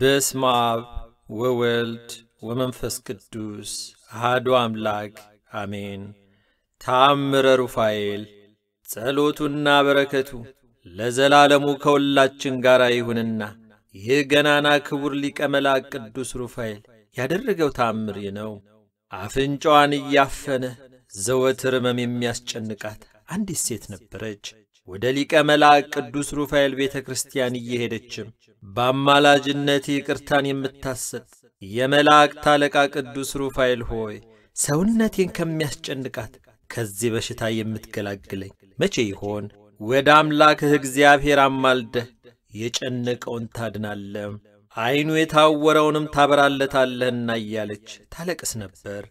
በስመ አብ ወወልድ ወመንፈስ ቅዱስ አሐዱ አምላክ አሜን። ተአምረ ሩፋኤል ጸሎቱና በረከቱ ለዘላለሙ ከሁላችን ጋር ይሁንና ይህ ገናና ክቡር ሊቀ መላእክት ቅዱስ ሩፋኤል ያደረገው ተአምር ነው። አፍንጫዋን እያፈነ ዘወትር ሕመም የሚያስጨንቃት አንዲት ሴት ነበረች። ወደ ሊቀ መላእክ ቅዱስ ሩፋኤል ቤተ ክርስቲያን እየሄደችም በአማላጅነት ይቅርታን የምታሰጥ የመላእክት አለቃ ቅዱስ ሩፋኤል ሆይ ሰውነቴን ከሚያስጨንቃት ከዚህ በሽታ የምትገላግለኝ መቼ ይሆን? ወደ አምላክህ እግዚአብሔር አማልደህ የጨነቀውን ታድናለም፣ ዐይኑ የታወረውንም ታበራለታለህና እያለች ታለቅስ ነበር።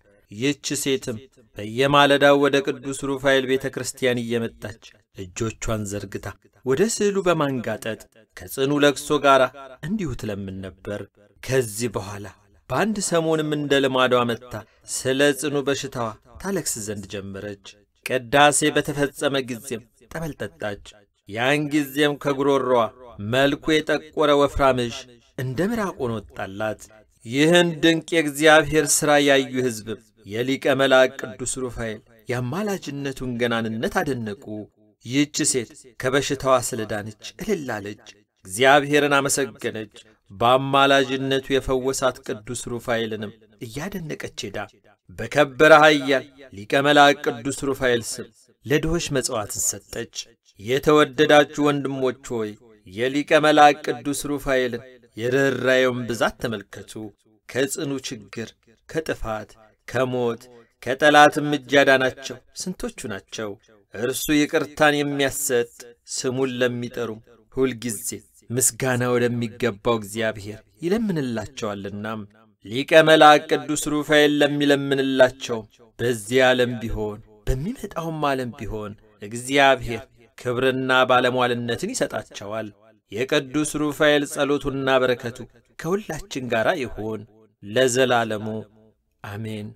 ይህች ሴትም በየማለዳው ወደ ቅዱስ ሩፋኤል ቤተ ክርስቲያን እየመጣች እጆቿን ዘርግታ ወደ ስዕሉ በማንጋጠጥ ከጽኑ ለቅሶ ጋር እንዲሁ ትለምን ነበር። ከዚህ በኋላ በአንድ ሰሞንም እንደ ልማዷ መጥታ ስለ ጽኑ በሽታዋ ታለክስ ዘንድ ጀመረች። ቅዳሴ በተፈጸመ ጊዜም ጠበልጠጣች። ያን ጊዜም ከጉሮሮዋ መልኩ የጠቆረ ወፍራምሽ እንደ ምራቆን ወጣላት። ይህን ድንቅ የእግዚአብሔር ሥራ ያዩ ሕዝብም የሊቀ መልአክ ቅዱስ ሩፋኤል የአማላጅነቱን ገናንነት አደነቁ። ይህች ሴት ከበሽታዋ ስለዳነች እልል አለች፣ እግዚአብሔርን አመሰገነች። በአማላጅነቱ የፈወሳት ቅዱስ ሩፋኤልንም እያደነቀች ሄዳ በከበረ ኃያል ሊቀ መልአክ ቅዱስ ሩፋኤል ስም ለድሆች መጽዋትን ሰጠች። የተወደዳችሁ ወንድሞች ሆይ የሊቀ መልአክ ቅዱስ ሩፋኤልን የርኅራኄውን ብዛት ተመልከቱ። ከጽኑ ችግር፣ ከጥፋት፣ ከሞት፣ ከጠላትም እጅ ያዳናቸው ስንቶቹ ናቸው? እርሱ ይቅርታን የሚያሰጥ ስሙን ለሚጠሩ ሁልጊዜ ምስጋና ወደሚገባው እግዚአብሔር ይለምንላቸዋልና ሊቀ መልአክ ቅዱስ ሩፋኤል ለሚለምንላቸው በዚህ ዓለም ቢሆን በሚመጣውም ዓለም ቢሆን እግዚአብሔር ክብርና ባለሟልነትን ይሰጣቸዋል። የቅዱስ ሩፋኤል ጸሎቱና በረከቱ ከሁላችን ጋር ይሁን ለዘላለሙ አሜን።